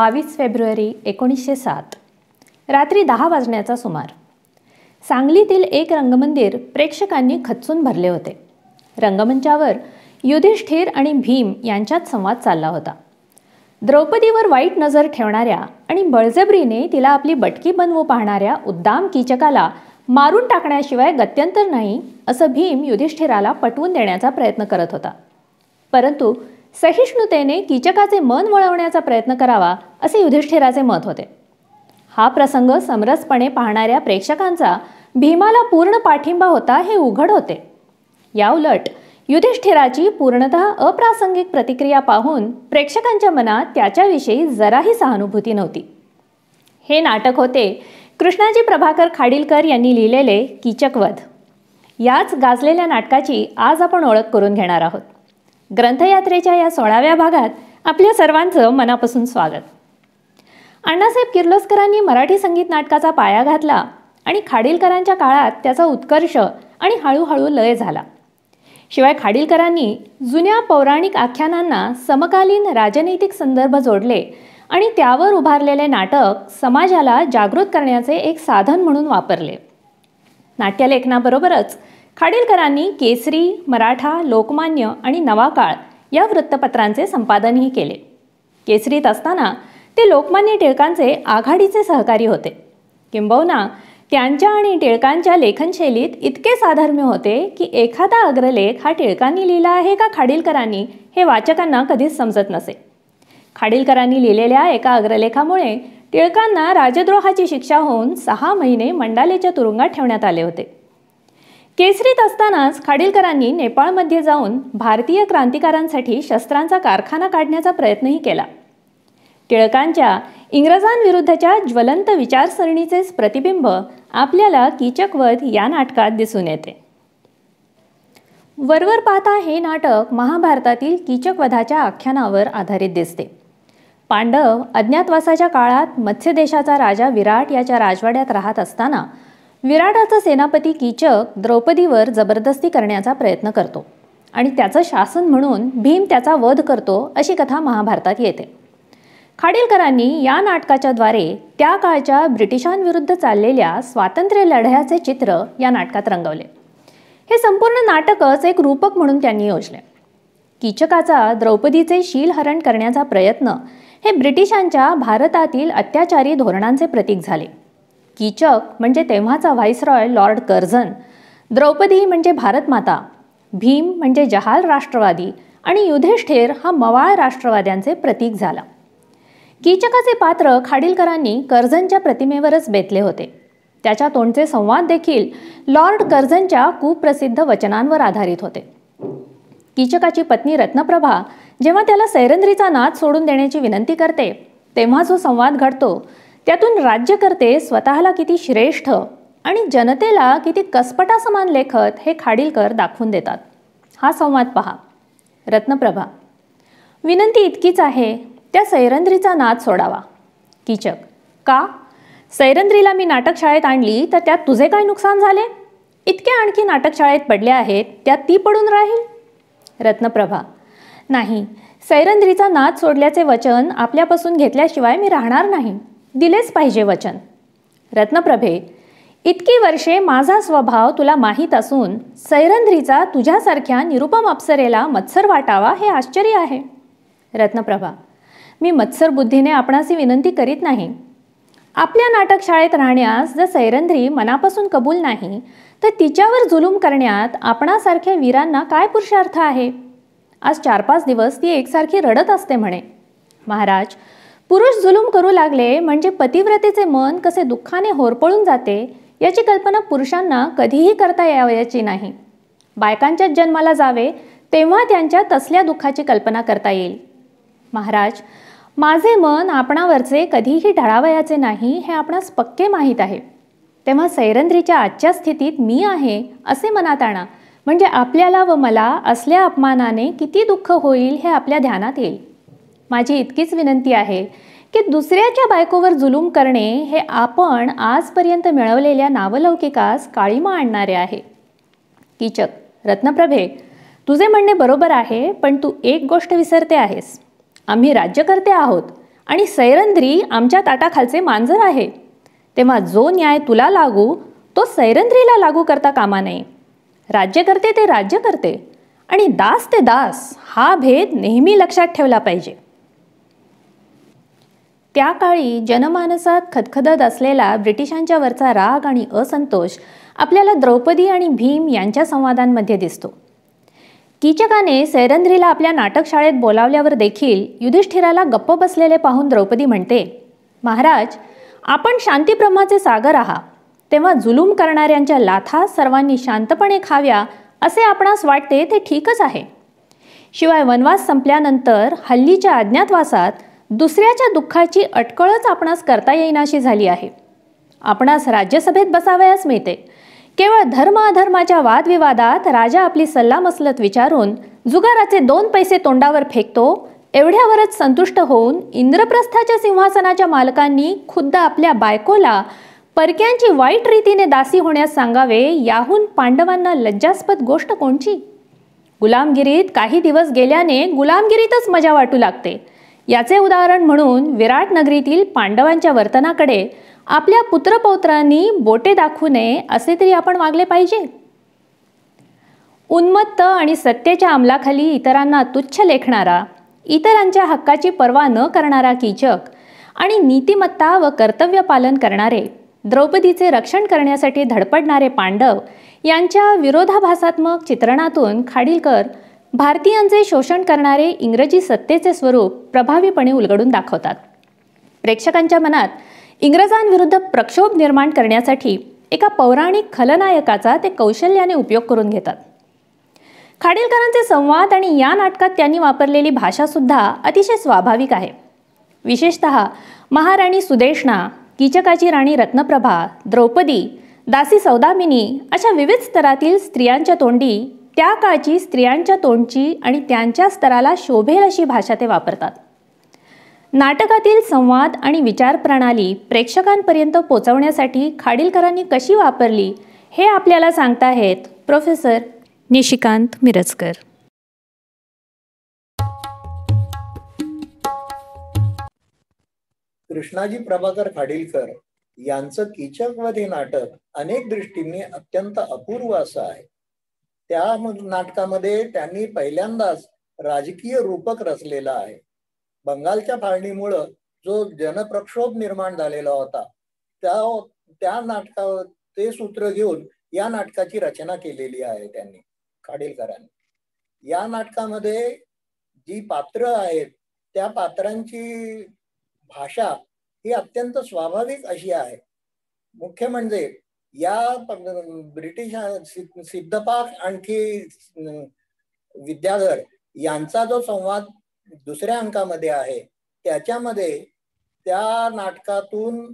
बावीस फेब्रुवारी एकोणीसशे सात रात्री दहा वाजण्याचा सुमार सांगलीतील एक रंगमंदिर प्रेक्षकांनी खचून भरले होते रंगमंचावर युधिष्ठिर आणि भीम यांच्यात संवाद चालला होता द्रौपदीवर वाईट नजर ठेवणाऱ्या आणि बळजबरीने तिला आपली बटकी बनवू पाहणाऱ्या उद्दाम कीचकाला मारून टाकण्याशिवाय गत्यंतर नाही असं भीम युधिष्ठिराला पटवून देण्याचा प्रयत्न करत होता परंतु सहिष्णुतेने कीचकाचे मन वळवण्याचा प्रयत्न करावा असे युधिष्ठिराचे मत होते हा प्रसंग समरसपणे पाहणाऱ्या प्रेक्षकांचा भीमाला पूर्ण पाठिंबा होता हे उघड होते या उलट युधिष्ठिराची पूर्णत अप्रासंगिक प्रतिक्रिया पाहून प्रेक्षकांच्या मनात त्याच्याविषयी जराही सहानुभूती नव्हती हे नाटक होते कृष्णाजी प्रभाकर खाडीलकर यांनी लिहिलेले कीचकवध याच गाजलेल्या नाटकाची आज आपण ओळख करून घेणार आहोत ग्रंथयात्रेच्या या सोळाव्या भागात आपल्या सर्वांचं मनापासून स्वागत अण्णासाहेब किर्लोस्करांनी मराठी संगीत नाटकाचा पाया घातला आणि खाडीलकरांच्या काळात त्याचा उत्कर्ष आणि हळूहळू लय झाला शिवाय खाडीलकरांनी जुन्या पौराणिक आख्यानांना समकालीन राजनैतिक संदर्भ जोडले आणि त्यावर उभारलेले नाटक समाजाला जागृत करण्याचे एक साधन म्हणून वापरले नाट्यलेखनाबरोबरच खाडीलकरांनी केसरी मराठा लोकमान्य आणि नवाकाळ या वृत्तपत्रांचे संपादनही केले केसरीत असताना ते लोकमान्य टिळकांचे आघाडीचे सहकारी होते किंबहुना त्यांच्या आणि टिळकांच्या लेखनशैलीत इतके साधर्म्य होते की एखादा अग्रलेख हा टिळकांनी लिहिला आहे का खाडीलकरांनी हे वाचकांना कधीच समजत नसे खाडीलकरांनी लिहिलेल्या एका अग्रलेखामुळे टिळकांना राजद्रोहाची शिक्षा होऊन सहा महिने मंडालेच्या तुरुंगात ठेवण्यात आले होते केसरीत असतानाच खाडीलकरांनी नेपाळमध्ये जाऊन भारतीय क्रांतिकारांसाठी शस्त्रांचा कारखाना काढण्याचा प्रयत्नही केला टिळकांच्या इंग्रजांविरुद्धच्या ज्वलंत विचारसरणीचे प्रतिबिंब आपल्याला कीचकवध या नाटकात दिसून येते वरवर पाहता हे नाटक महाभारतातील कीचकवधाच्या आख्यानावर आधारित दिसते पांडव अज्ञातवासाच्या काळात मत्स्य देशाचा राजा विराट याच्या राजवाड्यात राहत असताना विराटाचा सेनापती कीचक द्रौपदीवर जबरदस्ती करण्याचा प्रयत्न करतो आणि त्याचं शासन म्हणून भीम त्याचा वध करतो अशी कथा महाभारतात येते खाडीलकरांनी या नाटकाच्या द्वारे त्या काळच्या ब्रिटिशांविरुद्ध चाललेल्या स्वातंत्र्य लढ्याचे चित्र या नाटकात रंगवले हे संपूर्ण नाटकच एक रूपक म्हणून त्यांनी योजले कीचकाचा द्रौपदीचे शीलहरण करण्याचा प्रयत्न हे ब्रिटिशांच्या भारतातील अत्याचारी धोरणांचे प्रतीक झाले कीचक म्हणजे तेव्हाचा व्हाईसरॉय लॉर्ड कर्झन द्रौपदी म्हणजे भारतमाता भीम म्हणजे जहाल राष्ट्रवादी आणि युधिष्ठिर हा मवाळ राष्ट्रवाद्यांचे प्रतीक झाला कीचकाचे पात्र खाडीलकरांनी कर्झनच्या प्रतिमेवरच बेतले होते त्याच्या तोंडचे संवाद देखील लॉर्ड कर्झनच्या कुप्रसिद्ध वचनांवर आधारित होते कीचकाची पत्नी रत्नप्रभा जेव्हा त्याला सैरंद्रीचा नाद सोडून देण्याची विनंती करते तेव्हा जो संवाद घडतो त्यातून राज्यकर्ते स्वतःला किती श्रेष्ठ आणि जनतेला किती कसपटा समान लेखत हे खाडीलकर दाखवून देतात हा संवाद पहा रत्नप्रभा विनंती इतकीच आहे त्या सैरंद्रीचा नाद सोडावा किचक का सैरंद्रीला मी नाटकशाळेत आणली तर त्यात तुझे काय नुकसान झाले इतके आणखी नाटकशाळेत पडले आहेत त्यात ती पडून राहील रत्नप्रभा नाही सैरंद्रीचा नाद सोडल्याचे वचन आपल्यापासून घेतल्याशिवाय मी राहणार नाही दिलेच पाहिजे वचन रत्नप्रभे इतकी वर्षे माझा स्वभाव तुला माहीत असून सैरंध्रीचा तुझ्यासारख्या निरुपम अप्सरेला मत्सर वाटावा हे आश्चर्य आहे रत्नप्रभा मी मत्सर बुद्धीने आपणाशी विनंती करीत नाही आपल्या नाटकशाळेत राहण्यास जर सैरंध्री मनापासून कबूल नाही तर तिच्यावर जुलूम करण्यात आपणासारख्या वीरांना काय पुरुषार्थ आहे आज चार पाच दिवस ती एकसारखी रडत असते म्हणे महाराज पुरुष जुलूम करू लागले म्हणजे पतिव्रतेचे मन कसे दुःखाने होरपळून जाते याची कल्पना पुरुषांना कधीही करता यावयाची नाही बायकांच्याच जन्माला जावे तेव्हा त्यांच्या तसल्या दुःखाची कल्पना करता येईल महाराज माझे मन आपणावरचे कधीही ढळावयाचे नाही हे आपणास पक्के माहीत आहे तेव्हा सैरंद्रीच्या आजच्या स्थितीत मी आहे असे मनात आणा म्हणजे आपल्याला व मला असल्या अपमानाने किती दुःख होईल हे आपल्या ध्यानात येईल माझी इतकीच विनंती आहे की दुसऱ्याच्या बायकोवर जुलूम करणे हे आपण आजपर्यंत मिळवलेल्या नावलौकिकास काळीमा आणणारे आहे किचक रत्नप्रभे तुझे म्हणणे बरोबर आहे पण तू एक गोष्ट विसरते आहेस आम्ही राज्यकर्ते आहोत आणि सैरंद्री आमच्या ताटाखालचे मांजर आहे तेव्हा जो न्याय तुला लागू तो सैरंद्रीला लागू करता कामा नये राज्यकर्ते ते राज्यकर्ते आणि दास ते दास हा भेद नेहमी लक्षात ठेवला पाहिजे त्या काळी जनमानसात खदखदत असलेला ब्रिटिशांच्या वरचा राग आणि असंतोष आपल्याला द्रौपदी आणि भीम यांच्या संवादांमध्ये दिसतो कीचकाने सैरंद्रीला आपल्या नाटकशाळेत बोलावल्यावर देखील युधिष्ठिराला गप्प बसलेले पाहून द्रौपदी म्हणते महाराज आपण शांतीप्रमाचे सागर आहात तेव्हा जुलूम करणाऱ्यांच्या लाथा सर्वांनी शांतपणे खाव्या असे आपणास वाटते ते ठीकच आहे शिवाय वनवास संपल्यानंतर हल्लीच्या अज्ञातवासात दुसऱ्याच्या दुःखाची अटकळच आपणास करता येईनाशी झाली आहे आपणास राज्यसभेत बसावयास मिळते केवळ धर्म अधर्माच्या वादविवादात राजा आपली सल्लामसलत विचारून जुगाराचे दोन पैसे तोंडावर फेकतो एवढ्यावरच संतुष्ट होऊन इंद्रप्रस्थाच्या सिंहासनाच्या मालकांनी खुद्द आपल्या बायकोला परक्यांची वाईट रीतीने दासी होण्यास सांगावे याहून पांडवांना लज्जास्पद गोष्ट कोणची गुलामगिरीत काही दिवस गेल्याने गुलामगिरीतच मजा वाटू लागते याचे उदाहरण म्हणून विराट नगरीतील पांडवांच्या वर्तनाकडे आपल्या पुत्रपौत्रांनी बोटे दाखवू नये असे तरी आपण वागले पाहिजे उन्मत्त आणि सत्तेच्या अंमलाखाली इतरांना तुच्छ लेखणारा इतरांच्या हक्काची पर्वा न करणारा कीचक आणि नीतिमत्ता व कर्तव्य पालन करणारे द्रौपदीचे रक्षण करण्यासाठी धडपडणारे पांडव यांच्या विरोधाभासात्मक चित्रणातून खाडीलकर भारतीयांचे शोषण करणारे इंग्रजी सत्तेचे स्वरूप प्रभावीपणे उलगडून दाखवतात प्रेक्षकांच्या मनात इंग्रजांविरुद्ध प्रक्षोभ निर्माण करण्यासाठी एका पौराणिक खलनायकाचा ते कौशल्याने उपयोग करून घेतात खाडीलकरांचे संवाद आणि या नाटकात त्यांनी वापरलेली भाषासुद्धा अतिशय स्वाभाविक आहे विशेषत महाराणी सुदेशणा कीचकाची राणी रत्नप्रभा द्रौपदी दासी सौदामिनी अशा विविध स्तरातील स्त्रियांच्या तोंडी त्या काळची स्त्रियांच्या तोंडची आणि त्यांच्या स्तराला शोभेल अशी भाषा ते वापरतात नाटकातील संवाद आणि विचारप्रणाली प्रेक्षकांपर्यंत पोचवण्यासाठी खाडीलकरांनी कशी वापरली हे आपल्याला सांगताहेत प्रोफेसर निशिकांत मिरजकर कृष्णाजी प्रभाकर खाडीलकर यांचं किचकवादी नाटक अनेक दृष्टींनी अत्यंत अपूर्व असं आहे त्या नाटकामध्ये त्यांनी पहिल्यांदाच राजकीय रूपक रचलेला आहे बंगालच्या फाळणीमुळं जो जनप्रक्षोभ निर्माण झालेला होता त्या त्या नाटका ते सूत्र घेऊन या नाटकाची रचना केलेली आहे त्यांनी खाडीलकरांनी या नाटकामध्ये जी पात्र आहेत त्या पात्रांची भाषा ही अत्यंत स्वाभाविक अशी आहे मुख्य म्हणजे या ब्रिटिश सिद्धपाक आणखी विद्याधर यांचा जो संवाद दुसऱ्या अंकामध्ये आहे त्याच्यामध्ये त्या नाटकातून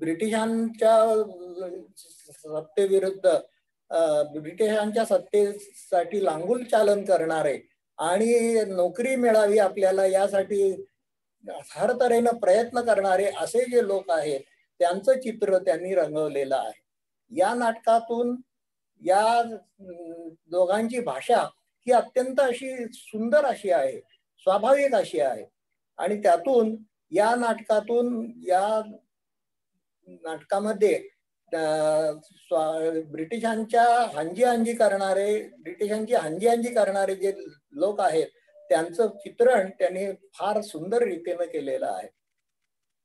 ब्रिटिशांच्या सत्तेविरुद्ध ब्रिटिशांच्या सत्तेसाठी लांगुल चालन करणारे आणि नोकरी मिळावी आपल्याला यासाठी हर तऱ्हेनं प्रयत्न करणारे असे जे लोक आहेत त्यांचं चित्र त्यांनी रंगवलेलं आहे या नाटकातून या दोघांची भाषा ही अत्यंत अशी सुंदर अशी आहे स्वाभाविक अशी आहे आणि त्यातून या नाटकातून या नाटकामध्ये ब्रिटिशांच्या हांजी हांजी करणारे ब्रिटिशांची हांजी हांजी करणारे जे लोक आहेत त्यांचं चित्रण त्यांनी फार सुंदर रीतीनं केलेलं आहे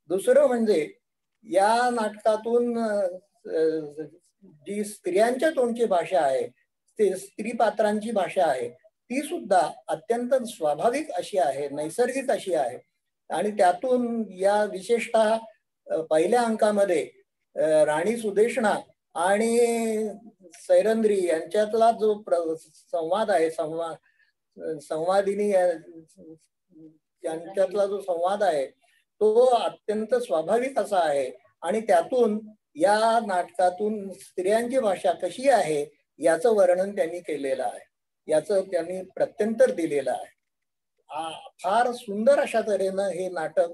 दुसरं म्हणजे या नाटकातून जी स्त्रियांच्या तोंडची भाषा आहे ते स्त्री पात्रांची भाषा आहे ती सुद्धा अत्यंत स्वाभाविक अशी आहे नैसर्गिक अशी आहे आणि त्यातून या विशेषतः पहिल्या अंकामध्ये राणी सुदेशणा आणि सैरंद्री यांच्यातला जो संवाद आहे संवाद संवादिनी यांच्यातला जो संवाद आहे तो अत्यंत स्वाभाविक असा आहे आणि त्यातून या नाटकातून स्त्रियांची भाषा कशी आहे याचं वर्णन त्यांनी केलेलं आहे याचं त्यांनी प्रत्यंतर दिलेलं आहे फार सुंदर अशा तऱ्हेनं हे नाटक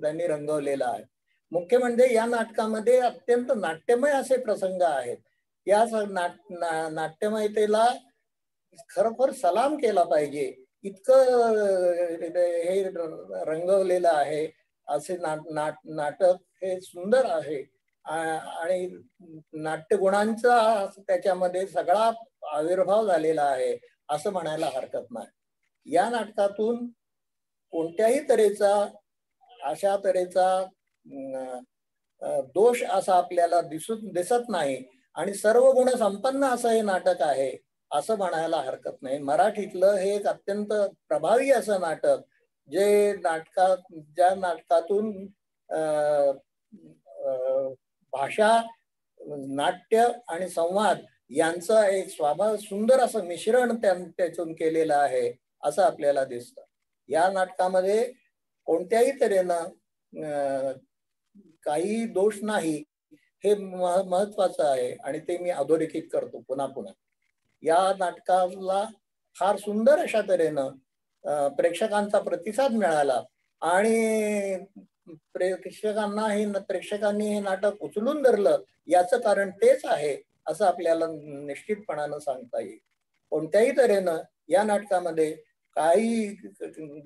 त्यांनी रंगवलेलं आहे मुख्य म्हणजे या नाटकामध्ये अत्यंत नाट्यमय असे प्रसंग आहेत या नाट्यमयतेला खरोखर सलाम केला पाहिजे इतकं हे रंगवलेलं आहे असे नाट नाटक हे सुंदर आहे आणि नाट्य गुणांचा त्याच्यामध्ये सगळा आविर्भाव झालेला आहे असं म्हणायला हरकत नाही या नाटकातून कोणत्याही तऱ्हेचा अशा तऱ्हेचा दोष असा आपल्याला दिसून दिसत नाही आणि सर्व गुण संपन्न असं हे नाटक आहे असं म्हणायला हरकत नाही मराठीतलं हे एक अत्यंत प्रभावी असं नाटक जे नाटकात ज्या नाटकातून भाषा नाट्य आणि संवाद यांचं एक स्वाभाव सुंदर असं मिश्रण त्यातून केलेलं आहे असं आपल्याला दिसतं या नाटकामध्ये कोणत्याही तऱ्हेनं काही दोष नाही हे महत्वाचं आहे आणि ते मी अधोरेखित करतो पुन्हा पुन्हा या नाटकाला फार सुंदर अशा तऱ्हेनं प्रेक्षकांचा प्रतिसाद मिळाला आणि प्रेक्षकांना हे प्रेक्षकांनी हे नाटक उचलून धरलं याचं कारण तेच आहे असं आपल्याला निश्चितपणानं सांगता येईल कोणत्याही तऱ्हेनं या नाटकामध्ये काही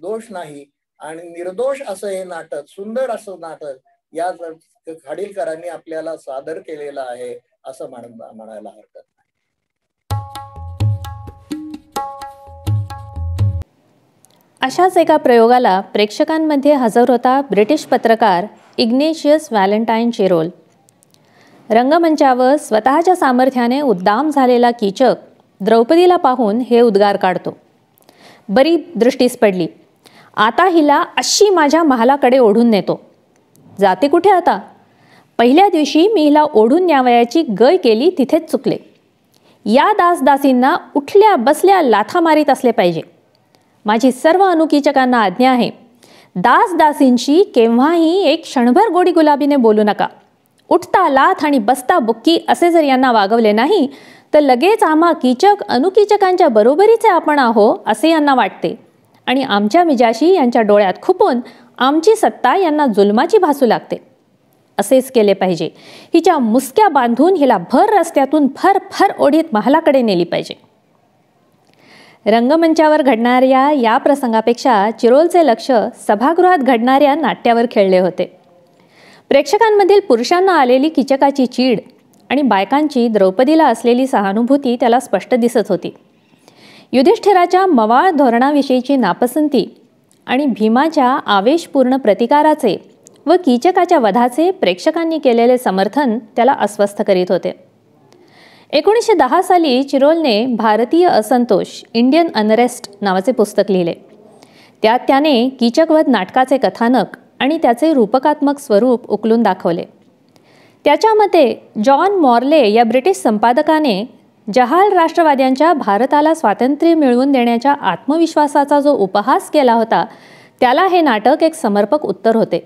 दोष नाही आणि निर्दोष असं हे नाटक सुंदर असं नाटक या खाडीलकरांनी आपल्याला सादर केलेलं आहे असं म्हणायला हरकत अशाच एका प्रयोगाला प्रेक्षकांमध्ये हजर होता ब्रिटिश पत्रकार इग्नेशियस व्हॅलेंटाईन चेरोल रंगमंचावर स्वतःच्या सामर्थ्याने उद्दाम झालेला कीचक द्रौपदीला पाहून हे उद्गार काढतो बरी दृष्टीस पडली आता हिला अशी माझ्या महालाकडे ओढून नेतो जाते कुठे आता पहिल्या दिवशी मी हिला ओढून न्यावयाची गय केली तिथेच चुकले या दासदासींना उठल्या बसल्या लाथा मारीत असले पाहिजे माझी सर्व अनुकीचकांना आज्ञा आहे दास दासींशी केव्हाही एक क्षणभर गोडी गुलाबीने बोलू नका उठता लाथ आणि बसता बुक्की असे जर यांना वागवले नाही तर लगेच आम्हा कीचक अनुकीचकांच्या बरोबरीचे आपण आहो असे यांना वाटते आणि आमच्या मिजाशी यांच्या डोळ्यात खुपून आमची सत्ता यांना जुलमाची भासू लागते असेच केले पाहिजे हिच्या मुसक्या बांधून हिला भर रस्त्यातून फर फर ओढीत महालाकडे नेली पाहिजे रंगमंचावर घडणाऱ्या या प्रसंगापेक्षा चिरोलचे लक्ष सभागृहात घडणाऱ्या नाट्यावर खेळले होते प्रेक्षकांमधील पुरुषांना आलेली किचकाची चीड आणि बायकांची द्रौपदीला असलेली सहानुभूती त्याला स्पष्ट दिसत होती युधिष्ठिराच्या मवाळ धोरणाविषयीची नापसंती आणि भीमाच्या आवेशपूर्ण प्रतिकाराचे व कीचकाच्या वधाचे प्रेक्षकांनी केलेले समर्थन त्याला अस्वस्थ करीत होते एकोणीसशे दहा साली चिरोलने भारतीय असंतोष इंडियन अनरेस्ट नावाचे पुस्तक लिहिले त्यात त्याने कीचकवध नाटकाचे कथानक आणि त्याचे रूपकात्मक स्वरूप उकलून दाखवले त्याच्या मते जॉन मॉर्ले या ब्रिटिश संपादकाने जहाल राष्ट्रवाद्यांच्या भारताला स्वातंत्र्य मिळवून देण्याच्या आत्मविश्वासाचा जो उपहास केला होता त्याला हे नाटक एक समर्पक उत्तर होते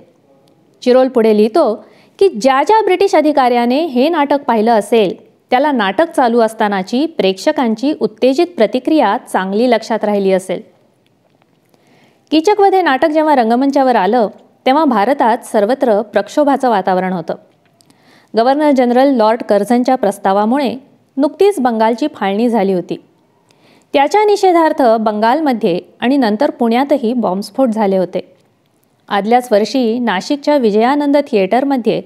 चिरोल पुढे लिहितो की ज्या ज्या ब्रिटिश अधिकाऱ्याने हे नाटक पाहिलं असेल त्याला नाटक चालू असतानाची प्रेक्षकांची उत्तेजित प्रतिक्रिया चांगली लक्षात राहिली असेल किचकमध्ये नाटक जेव्हा रंगमंचावर आलं तेव्हा भारतात सर्वत्र प्रक्षोभाचं वातावरण होतं गव्हर्नर जनरल लॉर्ड कर्झनच्या प्रस्तावामुळे नुकतीच बंगालची फाळणी झाली होती त्याच्या निषेधार्थ बंगालमध्ये आणि नंतर पुण्यातही बॉम्बस्फोट झाले होते आदल्याच वर्षी नाशिकच्या विजयानंद थिएटरमध्ये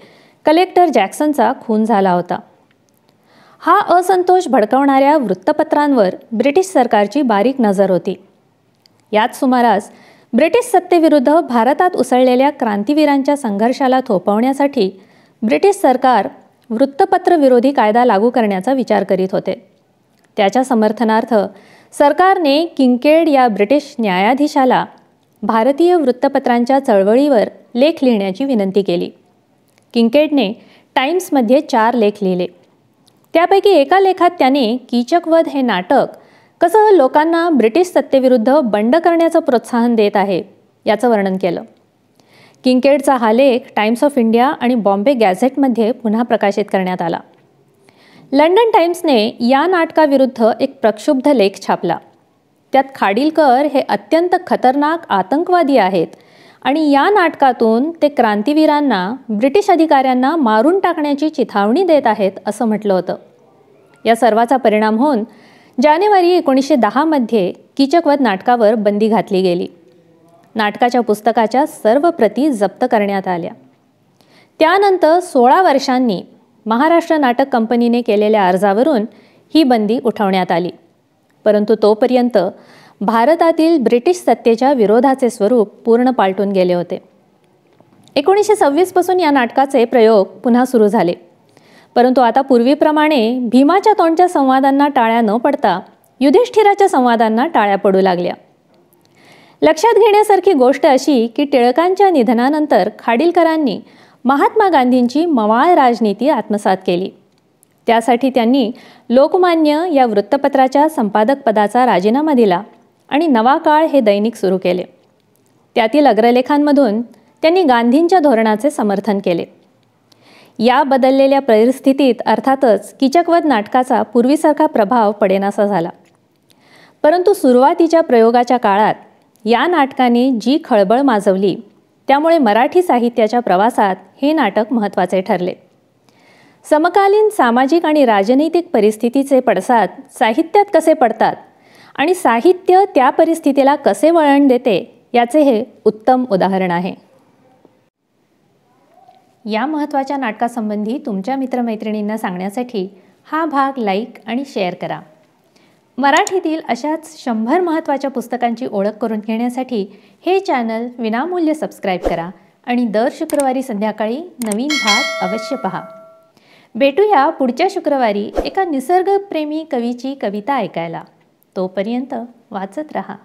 कलेक्टर जॅक्सनचा खून झाला होता हा असंतोष भडकवणाऱ्या वृत्तपत्रांवर ब्रिटिश सरकारची बारीक नजर होती याच सुमारास ब्रिटिश सत्तेविरुद्ध भारतात उसळलेल्या क्रांतीवीरांच्या संघर्षाला थोपवण्यासाठी ब्रिटिश सरकार वृत्तपत्र विरोधी कायदा लागू करण्याचा विचार करीत होते त्याच्या समर्थनार्थ सरकारने किंकेड या ब्रिटिश न्यायाधीशाला भारतीय वृत्तपत्रांच्या चळवळीवर लेख लिहिण्याची विनंती केली किंकेडने टाइम्समध्ये चार लेख लिहिले त्यापैकी एका लेखात त्याने कीचकवध हे नाटक कसं लोकांना ब्रिटिश सत्तेविरुद्ध बंड करण्याचं प्रोत्साहन देत आहे याचं वर्णन केलं किंकेडचा हा लेख टाइम्स ऑफ इंडिया आणि बॉम्बे गॅझेटमध्ये पुन्हा प्रकाशित करण्यात आला लंडन टाइम्सने या नाटकाविरुद्ध एक प्रक्षुब्ध लेख छापला त्यात खाडीलकर हे अत्यंत खतरनाक आतंकवादी आहेत आणि या नाटकातून ते क्रांतीवीरांना ब्रिटिश अधिकाऱ्यांना मारून टाकण्याची चिथावणी देत आहेत असं म्हटलं होतं या सर्वाचा परिणाम होऊन जानेवारी एकोणीसशे दहामध्ये किचकवत नाटकावर बंदी घातली गेली नाटकाच्या पुस्तकाच्या सर्व प्रती जप्त करण्यात आल्या त्यानंतर सोळा वर्षांनी महाराष्ट्र नाटक कंपनीने केलेल्या अर्जावरून ही बंदी उठवण्यात आली परंतु तोपर्यंत भारतातील ब्रिटिश सत्तेच्या विरोधाचे स्वरूप पूर्ण पालटून गेले होते एकोणीसशे सव्वीसपासून या नाटकाचे प्रयोग पुन्हा सुरू झाले परंतु आता पूर्वीप्रमाणे भीमाच्या तोंडच्या संवादांना टाळ्या न पडता युधिष्ठिराच्या संवादांना टाळ्या पडू लागल्या लक्षात घेण्यासारखी गोष्ट अशी की टिळकांच्या निधनानंतर खाडीलकरांनी महात्मा गांधींची मवाळ राजनीती आत्मसात केली त्यासाठी त्यांनी लोकमान्य या वृत्तपत्राच्या संपादकपदाचा राजीनामा दिला आणि नवा काळ हे दैनिक सुरू केले त्यातील अग्रलेखांमधून त्यांनी गांधींच्या धोरणाचे समर्थन केले या बदललेल्या परिस्थितीत अर्थातच किचकवद नाटकाचा पूर्वीसारखा प्रभाव पडेनासा झाला परंतु सुरुवातीच्या प्रयोगाच्या काळात या नाटकाने जी खळबळ माजवली त्यामुळे मराठी साहित्याच्या प्रवासात हे नाटक महत्त्वाचे ठरले समकालीन सामाजिक आणि राजनैतिक परिस्थितीचे पडसाद साहित्यात कसे पडतात आणि साहित्य त्या परिस्थितीला कसे वळण देते याचे हे उत्तम उदाहरण आहे या महत्त्वाच्या नाटकासंबंधी तुमच्या मित्रमैत्रिणींना सांगण्यासाठी हा भाग लाईक आणि शेअर करा मराठीतील अशाच शंभर महत्त्वाच्या पुस्तकांची ओळख करून घेण्यासाठी हे चॅनल विनामूल्य सबस्क्राईब करा आणि दर शुक्रवारी संध्याकाळी नवीन भाग अवश्य पहा भेटूया पुढच्या शुक्रवारी एका निसर्गप्रेमी कवीची कविता ऐकायला तोपर्यंत वाचत रहा